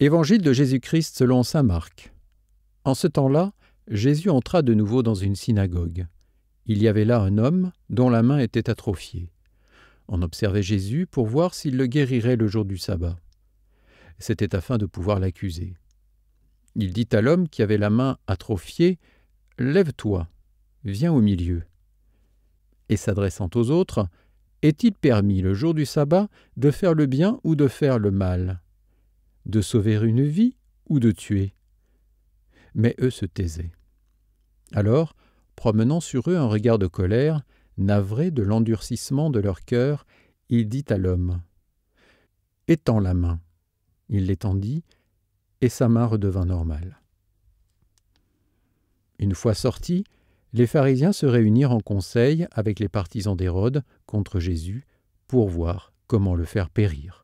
Évangile de Jésus-Christ selon saint Marc. En ce temps-là, Jésus entra de nouveau dans une synagogue. Il y avait là un homme dont la main était atrophiée. On observait Jésus pour voir s'il le guérirait le jour du sabbat. C'était afin de pouvoir l'accuser. Il dit à l'homme qui avait la main atrophiée Lève-toi, viens au milieu. Et s'adressant aux autres, Est-il permis le jour du sabbat de faire le bien ou de faire le mal de sauver une vie ou de tuer. Mais eux se taisaient. Alors, promenant sur eux un regard de colère, navré de l'endurcissement de leur cœur, il dit à l'homme Étends la main. Il l'étendit, et sa main redevint normale. Une fois sortis, les pharisiens se réunirent en conseil avec les partisans d'Hérode contre Jésus pour voir comment le faire périr